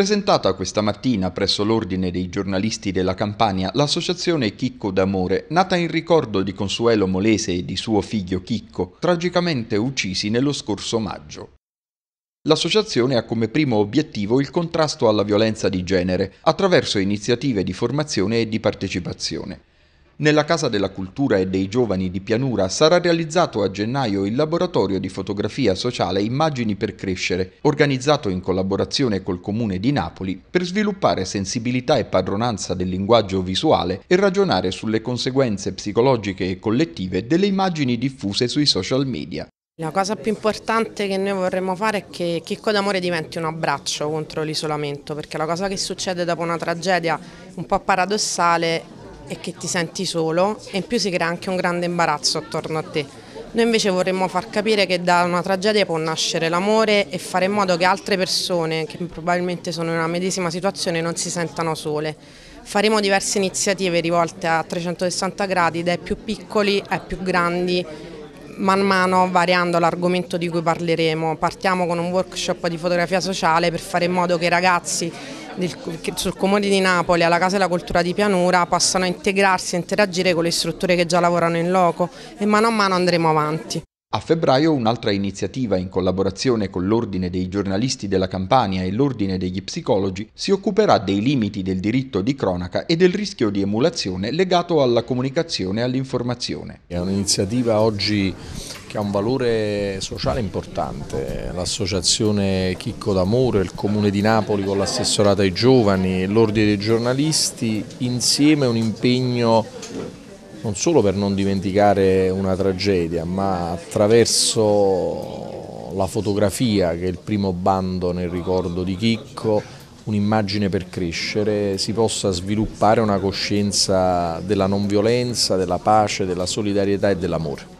Presentata questa mattina presso l'Ordine dei giornalisti della Campania, l'associazione Chicco d'Amore, nata in ricordo di Consuelo Molese e di suo figlio Chicco, tragicamente uccisi nello scorso maggio. L'associazione ha come primo obiettivo il contrasto alla violenza di genere attraverso iniziative di formazione e di partecipazione. Nella Casa della Cultura e dei Giovani di Pianura sarà realizzato a gennaio il laboratorio di fotografia sociale Immagini per Crescere, organizzato in collaborazione col Comune di Napoli per sviluppare sensibilità e padronanza del linguaggio visuale e ragionare sulle conseguenze psicologiche e collettive delle immagini diffuse sui social media. La cosa più importante che noi vorremmo fare è che Chicco d'Amore diventi un abbraccio contro l'isolamento, perché la cosa che succede dopo una tragedia un po' paradossale e che ti senti solo e in più si crea anche un grande imbarazzo attorno a te. Noi invece vorremmo far capire che da una tragedia può nascere l'amore e fare in modo che altre persone che probabilmente sono in una medesima situazione non si sentano sole. Faremo diverse iniziative rivolte a 360 gradi, dai più piccoli ai più grandi, man mano variando l'argomento di cui parleremo. Partiamo con un workshop di fotografia sociale per fare in modo che i ragazzi che sul Comune di Napoli, alla Casa della Cultura di Pianura, possano integrarsi e interagire con le strutture che già lavorano in loco e mano a mano andremo avanti. A febbraio un'altra iniziativa in collaborazione con l'Ordine dei giornalisti della Campania e l'Ordine degli psicologi si occuperà dei limiti del diritto di cronaca e del rischio di emulazione legato alla comunicazione e all'informazione. È un'iniziativa oggi che ha un valore sociale importante, l'associazione Chicco d'Amore, il Comune di Napoli con l'assessorato ai giovani, l'Ordine dei giornalisti, insieme un impegno non solo per non dimenticare una tragedia, ma attraverso la fotografia che è il primo bando nel ricordo di Chicco, un'immagine per crescere, si possa sviluppare una coscienza della non violenza, della pace, della solidarietà e dell'amore.